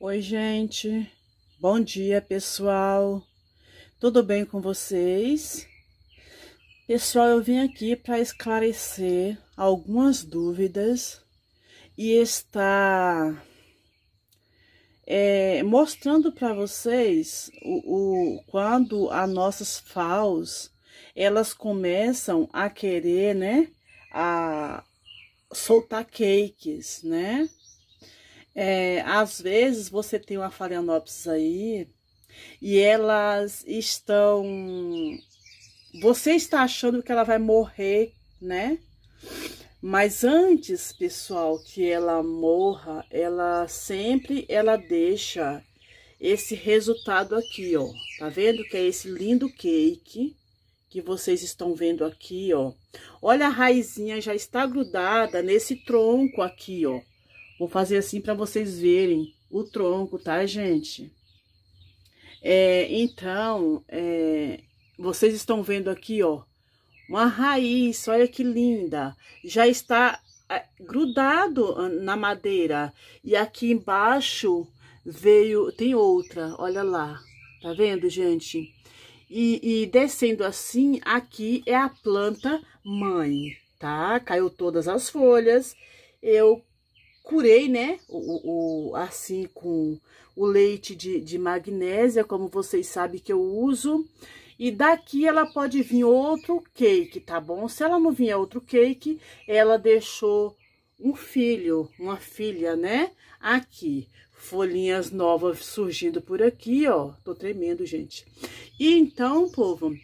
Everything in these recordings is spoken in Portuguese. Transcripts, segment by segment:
Oi, gente. Bom dia, pessoal. Tudo bem com vocês? Pessoal, eu vim aqui para esclarecer algumas dúvidas e estar é, mostrando para vocês o, o, quando as nossas faus elas começam a querer, né, a soltar cakes, né? É, às vezes você tem uma phalaenopsis aí e elas estão. Você está achando que ela vai morrer, né? Mas antes, pessoal, que ela morra, ela sempre ela deixa esse resultado aqui, ó. Tá vendo que é esse lindo cake que vocês estão vendo aqui, ó. Olha a raizinha já está grudada nesse tronco aqui, ó. Vou fazer assim para vocês verem o tronco, tá, gente? É, então, é, vocês estão vendo aqui, ó, uma raiz, olha que linda. Já está é, grudado na madeira. E aqui embaixo veio, tem outra, olha lá. Tá vendo, gente? E, e descendo assim, aqui é a planta mãe, tá? Caiu todas as folhas. Eu curei, né, o, o, assim com o leite de, de magnésia, como vocês sabem que eu uso. E daqui ela pode vir outro cake, tá bom? Se ela não vier outro cake, ela deixou um filho, uma filha, né? Aqui, folhinhas novas surgindo por aqui, ó. Tô tremendo, gente. E então, povo,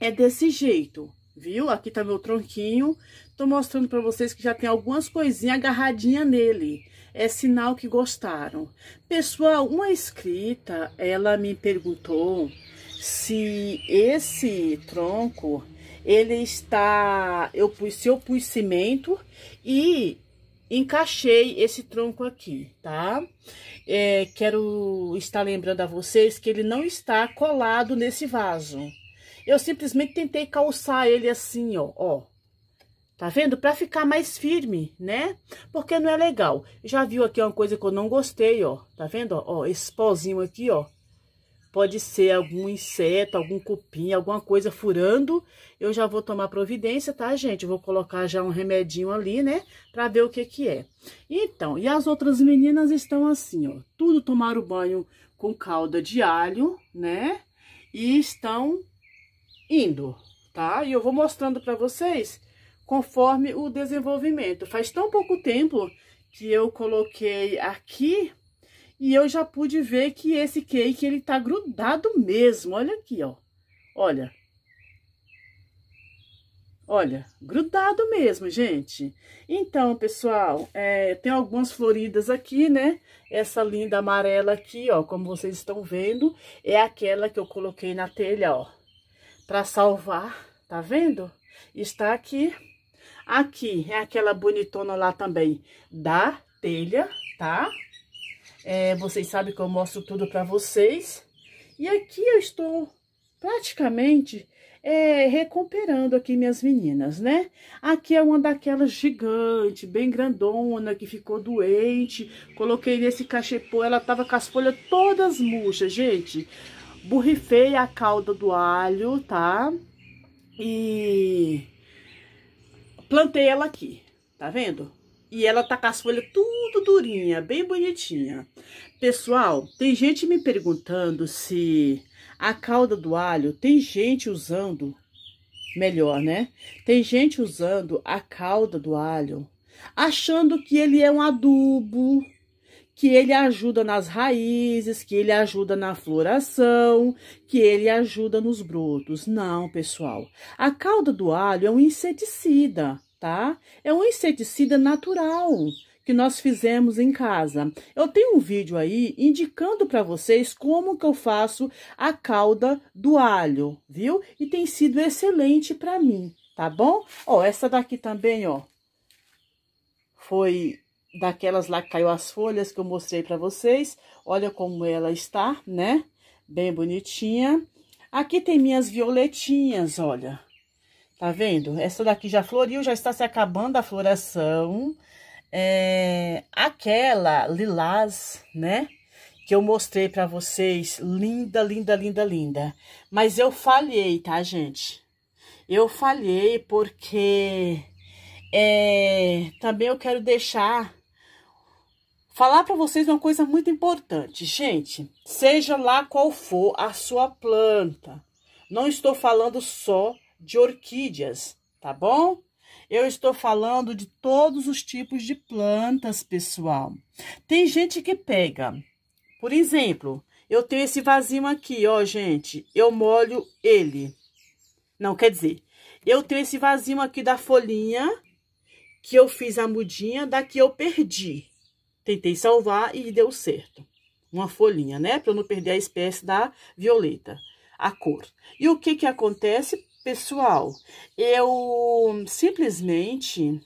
é desse jeito, viu? Aqui tá meu tronquinho. Tô mostrando para vocês que já tem algumas coisinhas agarradinhas nele. É sinal que gostaram. Pessoal, uma escrita, ela me perguntou se esse tronco, ele está... Eu pus, se eu pus cimento e encaixei esse tronco aqui, tá? É, quero estar lembrando a vocês que ele não está colado nesse vaso. Eu simplesmente tentei calçar ele assim, ó, ó. Tá vendo? Pra ficar mais firme, né? Porque não é legal. Já viu aqui uma coisa que eu não gostei, ó. Tá vendo? Ó, esse pozinho aqui, ó. Pode ser algum inseto, algum cupim, alguma coisa furando. Eu já vou tomar providência, tá, gente? Eu vou colocar já um remedinho ali, né? Pra ver o que que é. Então, e as outras meninas estão assim, ó. Tudo tomaram banho com calda de alho, né? E estão indo, tá? E eu vou mostrando pra vocês conforme o desenvolvimento. Faz tão pouco tempo que eu coloquei aqui e eu já pude ver que esse cake ele tá grudado mesmo. Olha aqui, ó. Olha. Olha, grudado mesmo, gente. Então, pessoal, é, tem algumas floridas aqui, né? Essa linda amarela aqui, ó, como vocês estão vendo, é aquela que eu coloquei na telha, ó, pra salvar, tá vendo? Está aqui Aqui é aquela bonitona lá também da telha, tá? É, vocês sabem que eu mostro tudo pra vocês. E aqui eu estou praticamente é, recuperando aqui minhas meninas, né? Aqui é uma daquelas gigante, bem grandona, que ficou doente. Coloquei nesse cachepô, ela tava com as folhas todas murchas, gente. Burrifei a calda do alho, tá? E plantei ela aqui, tá vendo? E ela tá com as folhas tudo durinha, bem bonitinha. Pessoal, tem gente me perguntando se a calda do alho, tem gente usando, melhor, né? Tem gente usando a calda do alho, achando que ele é um adubo, que ele ajuda nas raízes, que ele ajuda na floração, que ele ajuda nos brotos. Não, pessoal. A cauda do alho é um inseticida, tá? É um inseticida natural que nós fizemos em casa. Eu tenho um vídeo aí indicando para vocês como que eu faço a calda do alho, viu? E tem sido excelente para mim, tá bom? Ó, essa daqui também, ó, foi daquelas lá que caiu as folhas que eu mostrei para vocês. Olha como ela está, né? Bem bonitinha. Aqui tem minhas violetinhas, olha. Tá vendo? Essa daqui já floriu, já está se acabando a floração. É, aquela lilás, né? Que eu mostrei para vocês, linda, linda, linda, linda. Mas eu falhei, tá, gente? Eu falhei porque é, também eu quero deixar falar para vocês uma coisa muito importante. Gente, seja lá qual for a sua planta, não estou falando só de orquídeas, tá bom? Eu estou falando de todos os tipos de plantas, pessoal. Tem gente que pega, por exemplo, eu tenho esse vasinho aqui, ó, gente. Eu molho ele. Não, quer dizer, eu tenho esse vasinho aqui da folhinha, que eu fiz a mudinha, daqui eu perdi. Tentei salvar e deu certo. Uma folhinha, né? Para eu não perder a espécie da violeta, a cor. E o que que acontece, pessoal? Eu simplesmente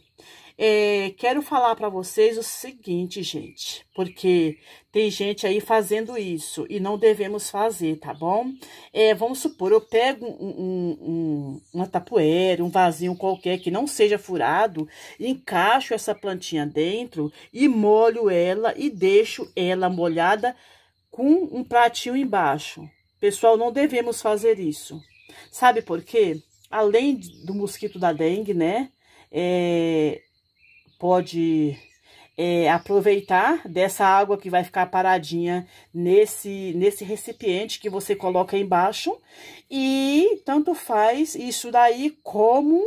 é, quero falar para vocês o seguinte, gente, porque tem gente aí fazendo isso e não devemos fazer, tá bom? É, vamos supor, eu pego um, um, um, uma tapoeira, um vasinho qualquer que não seja furado, encaixo essa plantinha dentro e molho ela e deixo ela molhada com um pratinho embaixo. Pessoal, não devemos fazer isso. Sabe por quê? Além do mosquito da dengue, né? É, pode é, aproveitar dessa água que vai ficar paradinha nesse, nesse recipiente que você coloca embaixo. E tanto faz isso daí como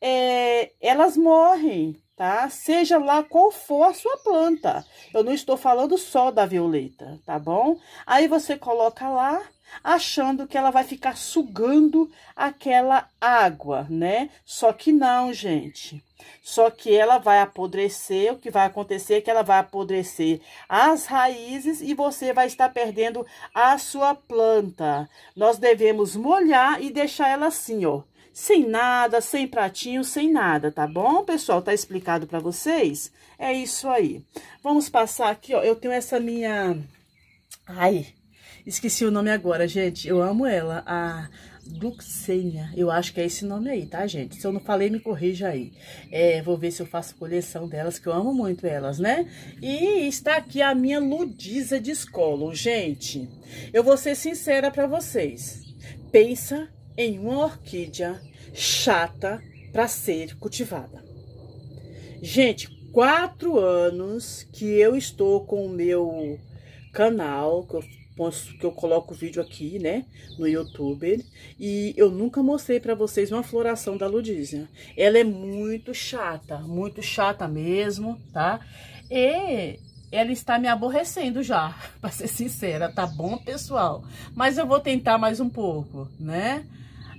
é, elas morrem, tá? Seja lá qual for a sua planta. Eu não estou falando só da violeta, tá bom? Aí você coloca lá achando que ela vai ficar sugando aquela água, né? Só que não, gente. Só que ela vai apodrecer, o que vai acontecer é que ela vai apodrecer as raízes e você vai estar perdendo a sua planta. Nós devemos molhar e deixar ela assim, ó, sem nada, sem pratinho, sem nada, tá bom, pessoal? Tá explicado para vocês? É isso aí. Vamos passar aqui, ó, eu tenho essa minha... Ai, Esqueci o nome agora, gente. Eu amo ela. A Gluxenia. Eu acho que é esse nome aí, tá, gente? Se eu não falei, me corrija aí. É, vou ver se eu faço coleção delas, que eu amo muito elas, né? E está aqui a minha Ludisa de escola. Gente, eu vou ser sincera para vocês. Pensa em uma orquídea chata para ser cultivada. Gente, quatro anos que eu estou com o meu canal, que eu que eu coloco o vídeo aqui, né, no YouTube, e eu nunca mostrei para vocês uma floração da ludízia. Ela é muito chata, muito chata mesmo, tá? E ela está me aborrecendo já, para ser sincera, tá bom, pessoal? Mas eu vou tentar mais um pouco, né?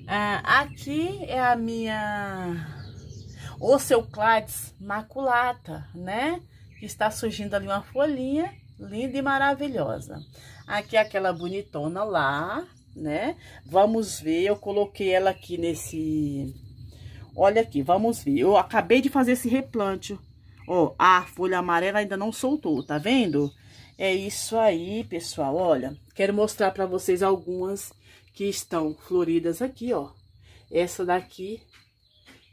Ah, aqui é a minha Oceoclates maculata, né? Que está surgindo ali uma folhinha linda e maravilhosa. Aqui é aquela bonitona lá, né? Vamos ver, eu coloquei ela aqui nesse... Olha aqui, vamos ver. Eu acabei de fazer esse replante. Ó, a folha amarela ainda não soltou, tá vendo? É isso aí, pessoal, olha. Quero mostrar pra vocês algumas que estão floridas aqui, ó. Essa daqui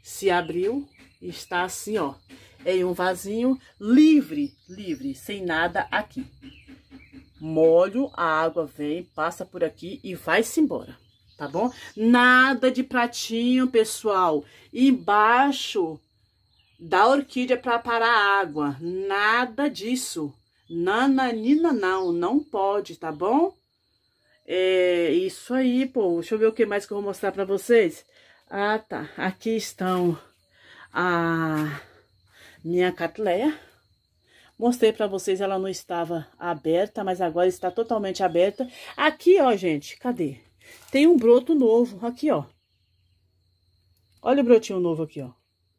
se abriu e está assim, ó em um vasinho livre, livre, sem nada aqui. Molho, a água vem, passa por aqui e vai-se embora, tá bom? Nada de pratinho, pessoal. Embaixo da orquídea para parar a água, nada disso. Nananina não, não pode, tá bom? É isso aí, pô. Deixa eu ver o que mais que eu vou mostrar para vocês. Ah, tá. Aqui estão a... Ah minha catleia. Mostrei para vocês, ela não estava aberta, mas agora está totalmente aberta. Aqui, ó, gente, cadê? Tem um broto novo, aqui, ó. Olha o brotinho novo aqui, ó.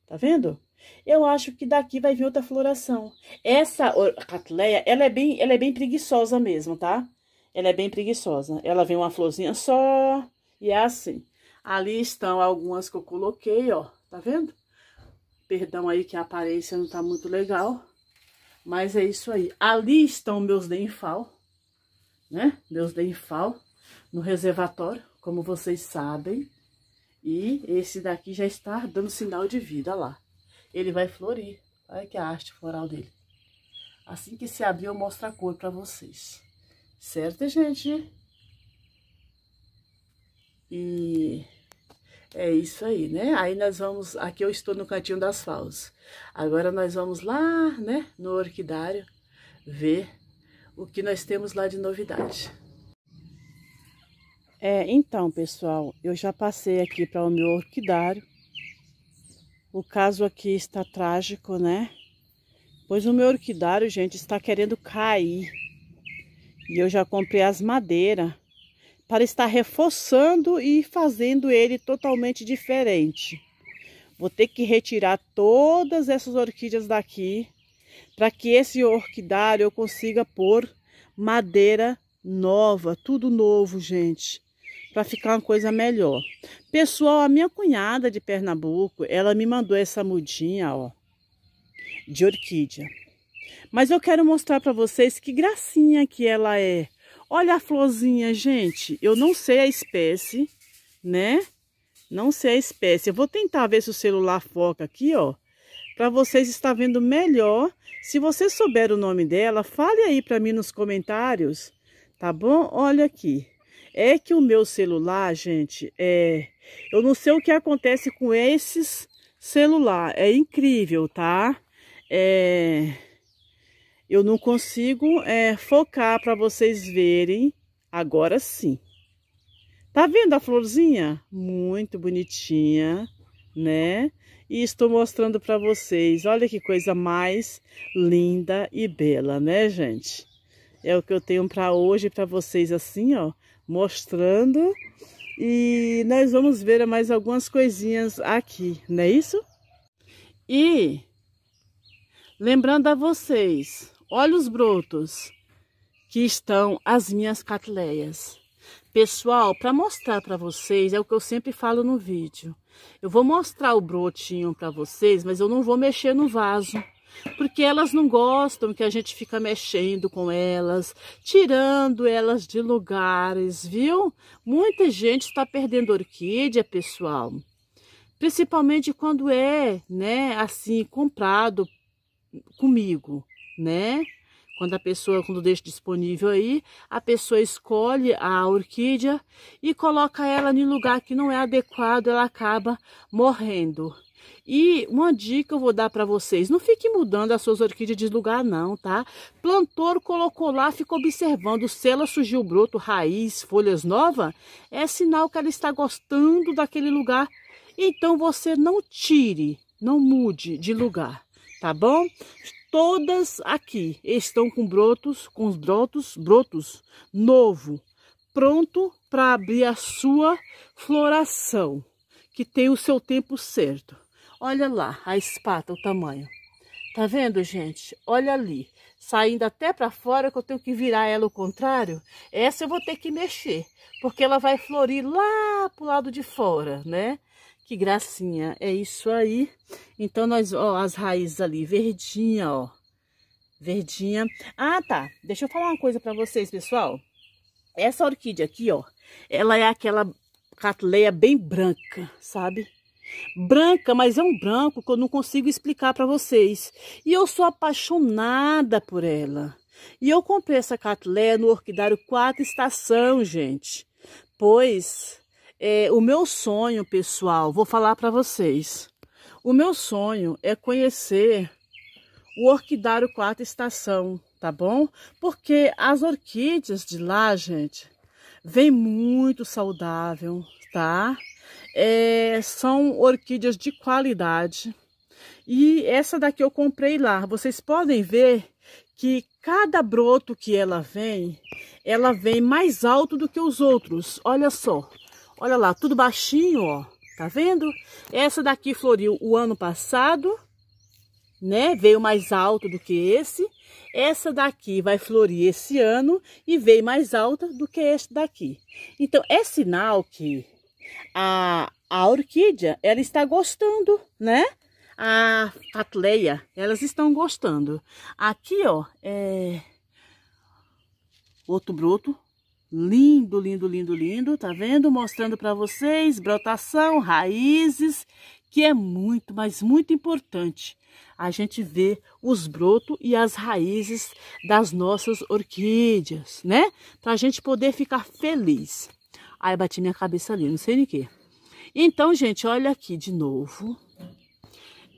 Tá vendo? Eu acho que daqui vai vir outra floração. Essa catleia, ela é bem, ela é bem preguiçosa mesmo, tá? Ela é bem preguiçosa. Ela vem uma florzinha só e é assim. Ali estão algumas que eu coloquei, ó. Tá vendo? Perdão aí que a aparência não tá muito legal. Mas é isso aí. Ali estão meus denfal, né? Meus denfal no reservatório, como vocês sabem. E esse daqui já está dando sinal de vida, lá. Ele vai florir. Olha que a arte floral dele. Assim que se abrir, eu mostro a cor para vocês. Certo, gente? E é isso aí, né? Aí nós vamos, aqui eu estou no cantinho das falsas. Agora nós vamos lá, né, no orquidário, ver o que nós temos lá de novidade. É, então, pessoal, eu já passei aqui para o meu orquidário. O caso aqui está trágico, né? Pois o meu orquidário, gente, está querendo cair. E eu já comprei as madeiras para estar reforçando e fazendo ele totalmente diferente. Vou ter que retirar todas essas orquídeas daqui para que esse orquidário eu consiga pôr madeira nova, tudo novo, gente, para ficar uma coisa melhor. Pessoal, a minha cunhada de Pernambuco, ela me mandou essa mudinha, ó, de orquídea. Mas eu quero mostrar para vocês que gracinha que ela é. Olha a florzinha, gente. Eu não sei a espécie, né? Não sei a espécie. Eu vou tentar ver se o celular foca aqui, ó. Para vocês estar vendo melhor. Se você souber o nome dela, fale aí para mim nos comentários, tá bom? Olha aqui. É que o meu celular, gente, é... Eu não sei o que acontece com esses celular. É incrível, tá? É... Eu não consigo é, focar para vocês verem. Agora sim. Tá vendo a florzinha? Muito bonitinha, né? E estou mostrando para vocês. Olha que coisa mais linda e bela, né, gente? É o que eu tenho para hoje para vocês assim, ó, mostrando. E nós vamos ver mais algumas coisinhas aqui, não é isso? E lembrando a vocês, Olha os brotos que estão as minhas catleias. Pessoal, para mostrar para vocês, é o que eu sempre falo no vídeo. Eu vou mostrar o brotinho para vocês, mas eu não vou mexer no vaso. Porque elas não gostam que a gente fica mexendo com elas, tirando elas de lugares, viu? Muita gente está perdendo orquídea, pessoal. Principalmente quando é, né, assim, comprado comigo né? Quando a pessoa, quando deixa disponível aí, a pessoa escolhe a orquídea e coloca ela em lugar que não é adequado, ela acaba morrendo. E uma dica eu vou dar para vocês, não fique mudando as suas orquídeas de lugar não, tá? Plantor colocou lá, ficou observando se ela surgiu broto, raiz, folhas novas, é sinal que ela está gostando daquele lugar. Então você não tire, não mude de lugar, tá bom? Todas aqui estão com brotos, com os brotos, brotos novo, pronto para abrir a sua floração, que tem o seu tempo certo. Olha lá a espata, o tamanho. Tá vendo, gente? Olha ali, saindo até para fora, que eu tenho que virar ela ao contrário. Essa eu vou ter que mexer, porque ela vai florir lá pro lado de fora, né? Que gracinha, é isso aí. Então, nós, ó, as raízes ali, verdinha, ó. Verdinha. Ah, tá. Deixa eu falar uma coisa pra vocês, pessoal. Essa orquídea aqui, ó, ela é aquela catleia bem branca, sabe? Branca, mas é um branco que eu não consigo explicar para vocês. E eu sou apaixonada por ela. E eu comprei essa catleia no Orquidário Quatro Estação, gente. Pois é, o meu sonho, pessoal, vou falar para vocês. O meu sonho é conhecer o orquidário quarta estação, tá bom? Porque as orquídeas de lá, gente, vem muito saudável, tá? É, são orquídeas de qualidade. E essa daqui eu comprei lá. Vocês podem ver que cada broto que ela vem, ela vem mais alto do que os outros. Olha só. Olha lá, tudo baixinho, ó. Tá vendo? Essa daqui floriu o ano passado, né? Veio mais alto do que esse. Essa daqui vai florir esse ano e veio mais alta do que este daqui. Então, é sinal que a, a orquídea, ela está gostando, né? A catleia, elas estão gostando. Aqui, ó, é outro broto Lindo, lindo, lindo, lindo, tá vendo? Mostrando para vocês brotação, raízes, que é muito, mas muito importante a gente ver os brotos e as raízes das nossas orquídeas, né? Para a gente poder ficar feliz. Aí bati minha cabeça ali, não sei nem que. Então, gente, olha aqui de novo.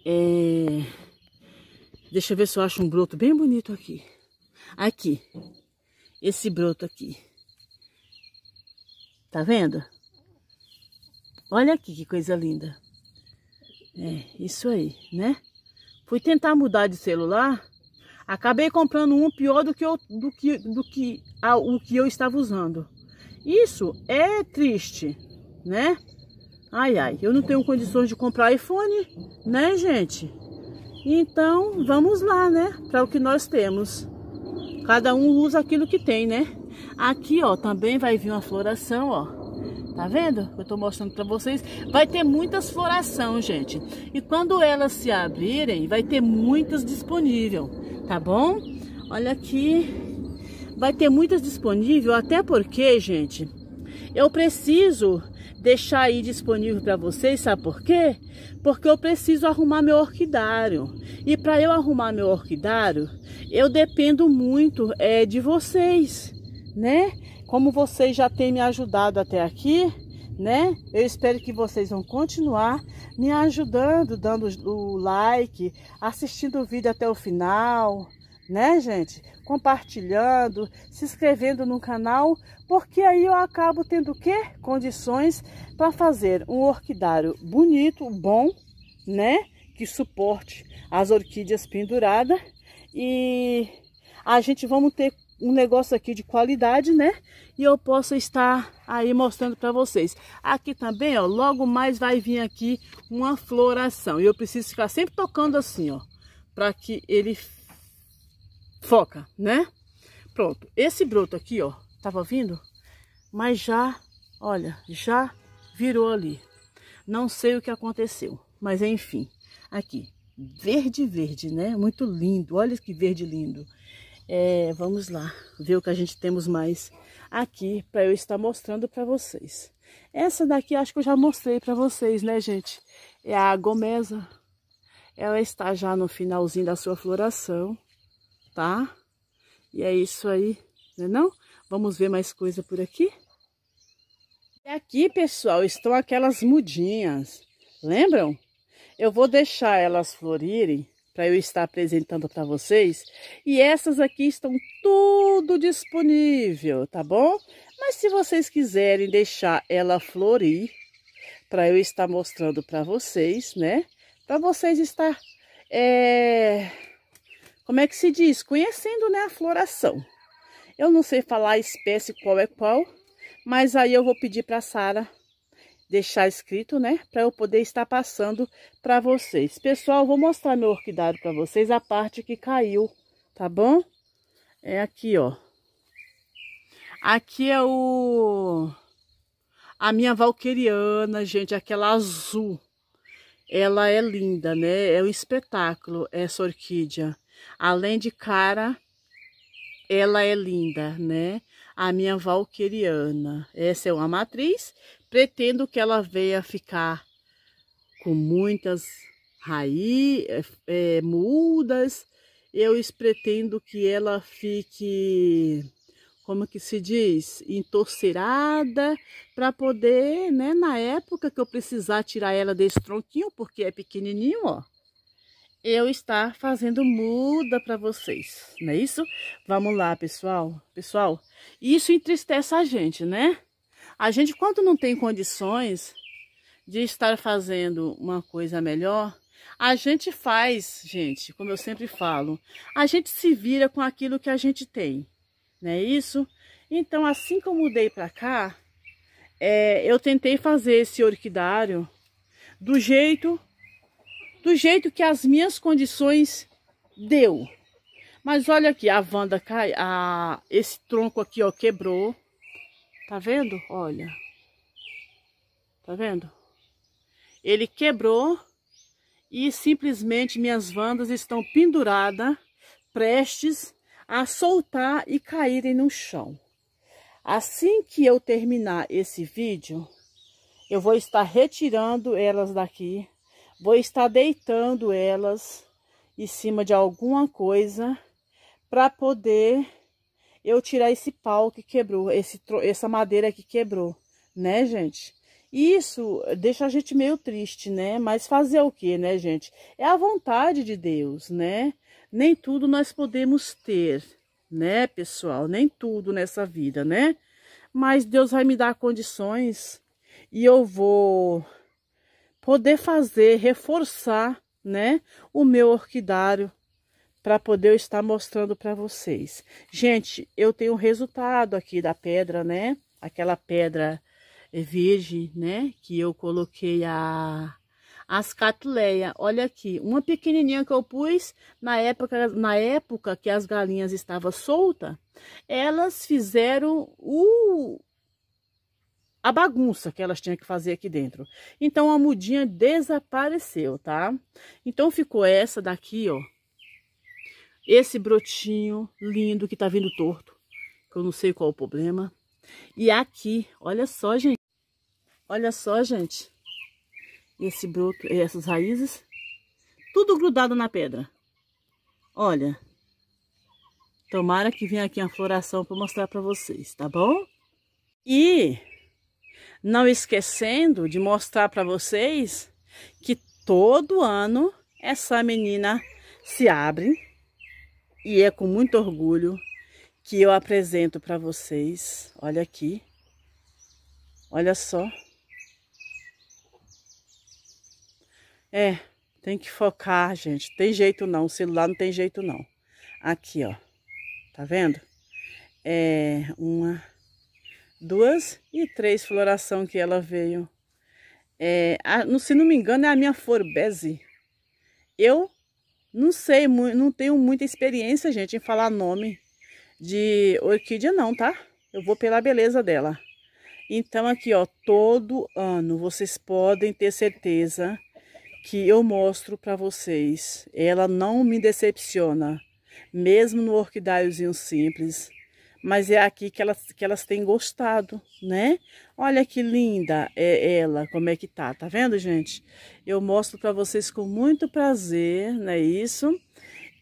É... Deixa eu ver se eu acho um broto bem bonito aqui. Aqui, esse broto aqui. Tá vendo? Olha aqui que coisa linda. É, isso aí, né? Fui tentar mudar de celular, acabei comprando um pior do que, eu, do que, do que a, o que eu estava usando. Isso é triste, né? Ai, ai, eu não tenho condições de comprar iPhone, né, gente? Então, vamos lá, né? Para o que nós temos. Cada um usa aquilo que tem, né? Aqui, ó, também vai vir uma floração, ó. Tá vendo? Eu tô mostrando para vocês. Vai ter muitas floração, gente. E quando elas se abrirem, vai ter muitas disponível, tá bom? Olha aqui. Vai ter muitas disponível, até porque, gente, eu preciso deixar aí disponível para vocês, sabe por quê? Porque eu preciso arrumar meu orquidário. E para eu arrumar meu orquidário, eu dependo muito é, de vocês né? Como vocês já têm me ajudado até aqui, né? Eu espero que vocês vão continuar me ajudando, dando o like, assistindo o vídeo até o final, né, gente? Compartilhando, se inscrevendo no canal, porque aí eu acabo tendo o quê? Condições para fazer um orquidário bonito, bom, né? Que suporte as orquídeas penduradas e a gente vamos ter um negócio aqui de qualidade, né? E eu possa estar aí mostrando para vocês. Aqui também, ó, logo mais vai vir aqui uma floração. E eu preciso ficar sempre tocando assim, ó, para que ele foca, né? Pronto, esse broto aqui, ó, tava vindo, mas já, olha, já virou ali. Não sei o que aconteceu, mas enfim, aqui, verde, verde, né? Muito lindo, olha que verde lindo. É, vamos lá, ver o que a gente temos mais aqui para eu estar mostrando para vocês. Essa daqui acho que eu já mostrei para vocês, né, gente? É a gomesa. Ela está já no finalzinho da sua floração, tá? E é isso aí, né não? Vamos ver mais coisa por aqui? E aqui, pessoal, estão aquelas mudinhas, lembram? Eu vou deixar elas florirem para eu estar apresentando para vocês. E essas aqui estão tudo disponível, tá bom? Mas se vocês quiserem deixar ela florir, para eu estar mostrando para vocês, né? Para vocês estar, é... como é que se diz? Conhecendo, né, a floração. Eu não sei falar a espécie qual é qual, mas aí eu vou pedir para a Sara deixar escrito, né? Para eu poder estar passando para vocês. Pessoal, vou mostrar meu orquidário para vocês, a parte que caiu, tá bom? É aqui, ó. Aqui é o... A minha valqueriana, gente, aquela azul. Ela é linda, né? É um espetáculo essa orquídea. Além de cara, ela é linda, né? A minha valqueriana. Essa é uma matriz pretendo que ela venha ficar com muitas raí, é, é mudas. Eu pretendo que ela fique, como que se diz, entorcerada, para poder, né, na época que eu precisar tirar ela desse tronquinho, porque é pequenininho, ó. Eu estar fazendo muda para vocês, não é isso? Vamos lá, pessoal. Pessoal, isso entristece a gente, né? A gente, quando não tem condições de estar fazendo uma coisa melhor, a gente faz, gente, como eu sempre falo, a gente se vira com aquilo que a gente tem, não é isso? Então, assim que eu mudei para cá, é, eu tentei fazer esse orquidário do jeito, do jeito que as minhas condições deu. Mas olha aqui, a Wanda cai, a, esse tronco aqui, ó, quebrou. Tá vendo? Olha. Tá vendo? Ele quebrou e simplesmente minhas vandas estão penduradas, prestes a soltar e caírem no chão. Assim que eu terminar esse vídeo, eu vou estar retirando elas daqui, vou estar deitando elas em cima de alguma coisa para poder eu tirar esse pau que quebrou, esse, essa madeira que quebrou, né, gente? Isso deixa a gente meio triste, né? Mas fazer o que, né, gente? É a vontade de Deus, né? Nem tudo nós podemos ter, né, pessoal? Nem tudo nessa vida, né? Mas Deus vai me dar condições e eu vou poder fazer, reforçar, né, o meu orquidário, para poder estar mostrando para vocês. Gente, eu tenho o resultado aqui da pedra, né? Aquela pedra eh, virgem, né? Que eu coloquei a as catuleias. Olha aqui, uma pequenininha que eu pus na época, na época que as galinhas estavam soltas, elas fizeram o a bagunça que elas tinham que fazer aqui dentro. Então a mudinha desapareceu, tá? Então ficou essa daqui, ó esse brotinho lindo que tá vindo torto. que Eu não sei qual é o problema. E aqui, olha só, gente. Olha só, gente. Esse broto, essas raízes. Tudo grudado na pedra. Olha. Tomara que venha aqui a floração para mostrar para vocês, tá bom? E não esquecendo de mostrar para vocês que todo ano essa menina se abre e é com muito orgulho que eu apresento para vocês. Olha aqui. Olha só. É, tem que focar, gente. Tem jeito não, o celular não tem jeito não. Aqui, ó. Tá vendo? É uma, duas e três floração que ela veio. É, a, se não me engano, é a minha forbese. Eu não sei, não tenho muita experiência, gente, em falar nome de orquídea não, tá? Eu vou pela beleza dela. Então aqui, ó, todo ano vocês podem ter certeza que eu mostro para vocês. Ela não me decepciona, mesmo no orquidáriozinho simples mas é aqui que elas, que elas têm gostado, né? Olha que linda é ela, como é que tá, tá vendo, gente? Eu mostro para vocês com muito prazer, não é isso?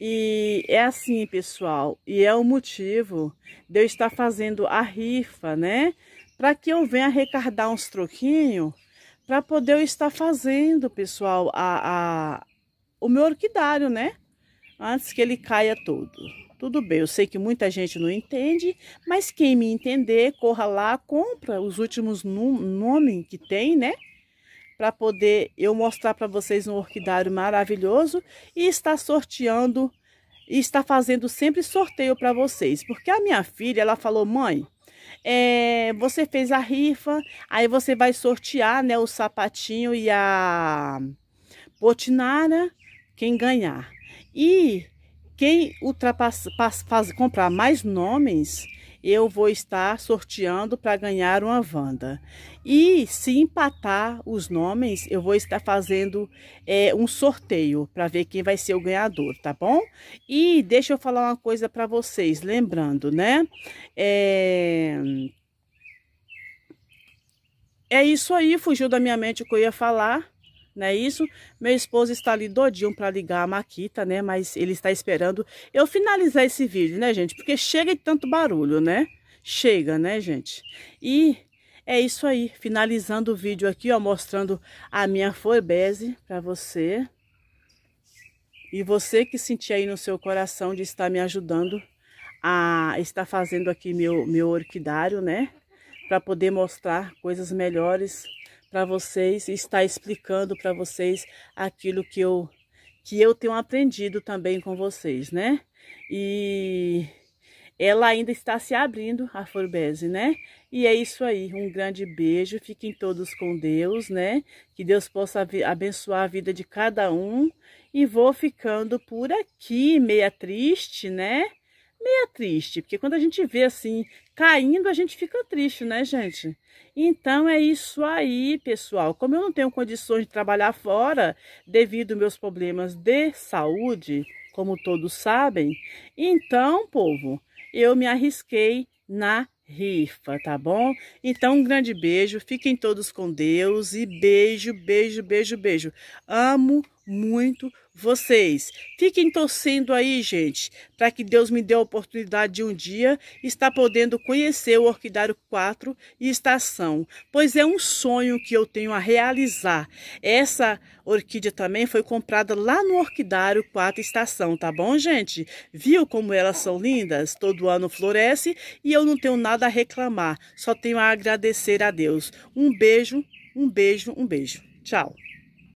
E é assim, pessoal, e é o motivo de eu estar fazendo a rifa, né? Para que eu venha arrecadar uns troquinhos, para poder eu estar fazendo, pessoal, a, a, o meu orquidário, né? Antes que ele caia todo. Tudo bem, eu sei que muita gente não entende, mas quem me entender, corra lá, compra os últimos nomes que tem, né? Para poder eu mostrar para vocês um orquidário maravilhoso e está sorteando e está fazendo sempre sorteio para vocês. Porque a minha filha, ela falou, mãe, é, você fez a rifa, aí você vai sortear né, o sapatinho e a potinara, quem ganhar. E quem ultrapassa, faz, comprar mais nomes, eu vou estar sorteando para ganhar uma Wanda. E se empatar os nomes, eu vou estar fazendo é, um sorteio para ver quem vai ser o ganhador, tá bom? E deixa eu falar uma coisa para vocês, lembrando, né? É... é isso aí, fugiu da minha mente o que eu ia falar não é isso? Meu esposo está ali doidinho para ligar a maquita, né? Mas ele está esperando eu finalizar esse vídeo, né, gente? Porque chega de tanto barulho, né? Chega, né, gente? E é isso aí, finalizando o vídeo aqui, ó, mostrando a minha forbese para você. E você que sentir aí no seu coração de estar me ajudando a estar fazendo aqui meu, meu orquidário, né? Para poder mostrar coisas melhores para vocês, estar explicando para vocês aquilo que eu que eu tenho aprendido também com vocês, né? E ela ainda está se abrindo, a Forbese, né? E é isso aí, um grande beijo, fiquem todos com Deus, né? Que Deus possa abençoar a vida de cada um. E vou ficando por aqui, meia triste, né? meia triste, porque quando a gente vê assim caindo, a gente fica triste, né, gente? Então é isso aí, pessoal. Como eu não tenho condições de trabalhar fora devido aos meus problemas de saúde, como todos sabem, então, povo, eu me arrisquei na rifa, tá bom? Então, um grande beijo, fiquem todos com Deus e beijo, beijo, beijo, beijo. Amo muito vocês. Fiquem torcendo aí, gente, para que Deus me dê a oportunidade de um dia estar podendo conhecer o Orquidário 4 e Estação, pois é um sonho que eu tenho a realizar. Essa orquídea também foi comprada lá no Orquidário 4 Estação, tá bom, gente? Viu como elas são lindas? Todo ano floresce e eu não tenho nada a reclamar, só tenho a agradecer a Deus. Um beijo, um beijo, um beijo. Tchau.